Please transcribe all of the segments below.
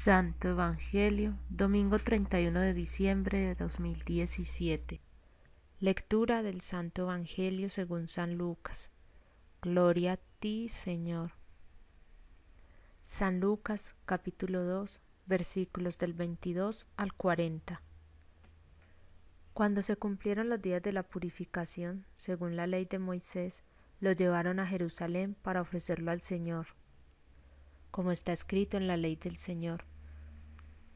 Santo Evangelio, domingo 31 de diciembre de 2017. Lectura del Santo Evangelio según San Lucas. Gloria a ti, Señor. San Lucas, capítulo 2, versículos del 22 al 40. Cuando se cumplieron los días de la purificación, según la ley de Moisés, lo llevaron a Jerusalén para ofrecerlo al Señor como está escrito en la ley del Señor.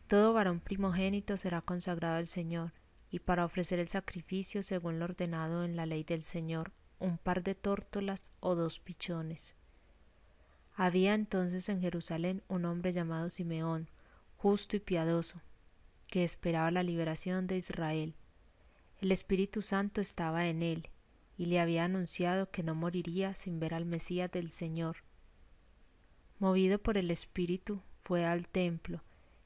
Todo varón primogénito será consagrado al Señor, y para ofrecer el sacrificio según lo ordenado en la ley del Señor, un par de tórtolas o dos pichones. Había entonces en Jerusalén un hombre llamado Simeón, justo y piadoso, que esperaba la liberación de Israel. El Espíritu Santo estaba en él, y le había anunciado que no moriría sin ver al Mesías del Señor movido por el Espíritu, fue al templo,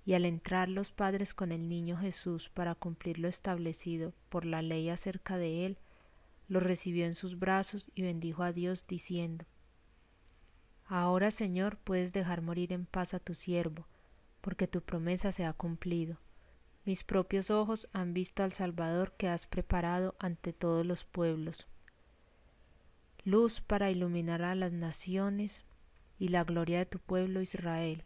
y al entrar los padres con el niño Jesús para cumplir lo establecido por la ley acerca de él, lo recibió en sus brazos y bendijo a Dios diciendo, Ahora Señor puedes dejar morir en paz a tu siervo, porque tu promesa se ha cumplido. Mis propios ojos han visto al Salvador que has preparado ante todos los pueblos. Luz para iluminar a las naciones, y la gloria de tu pueblo Israel.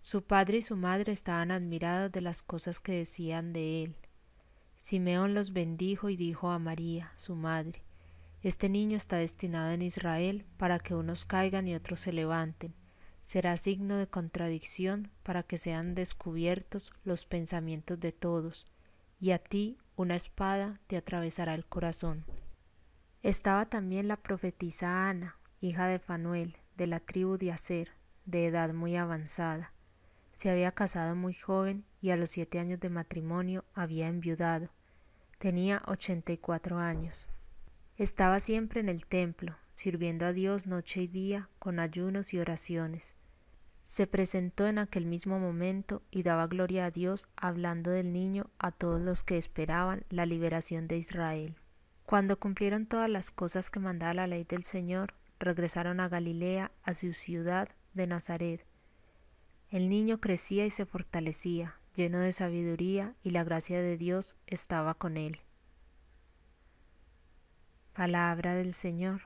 Su padre y su madre estaban admirados de las cosas que decían de él. Simeón los bendijo y dijo a María, su madre, Este niño está destinado en Israel para que unos caigan y otros se levanten. Será signo de contradicción para que sean descubiertos los pensamientos de todos, y a ti una espada te atravesará el corazón. Estaba también la profetisa Ana, hija de Fanuel, de la tribu de Aser, de edad muy avanzada. Se había casado muy joven y a los siete años de matrimonio había enviudado. Tenía ochenta y cuatro años. Estaba siempre en el templo, sirviendo a Dios noche y día con ayunos y oraciones. Se presentó en aquel mismo momento y daba gloria a Dios hablando del niño a todos los que esperaban la liberación de Israel. Cuando cumplieron todas las cosas que mandaba la ley del Señor, regresaron a Galilea, a su ciudad de Nazaret. El niño crecía y se fortalecía, lleno de sabiduría, y la gracia de Dios estaba con él. Palabra del Señor.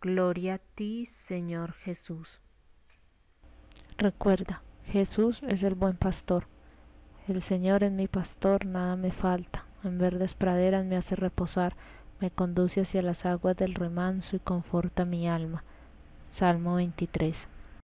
Gloria a ti, Señor Jesús. Recuerda, Jesús es el buen pastor. El Señor es mi pastor, nada me falta. En verdes praderas me hace reposar me conduce hacia las aguas del remanso y conforta mi alma. Salmo 23.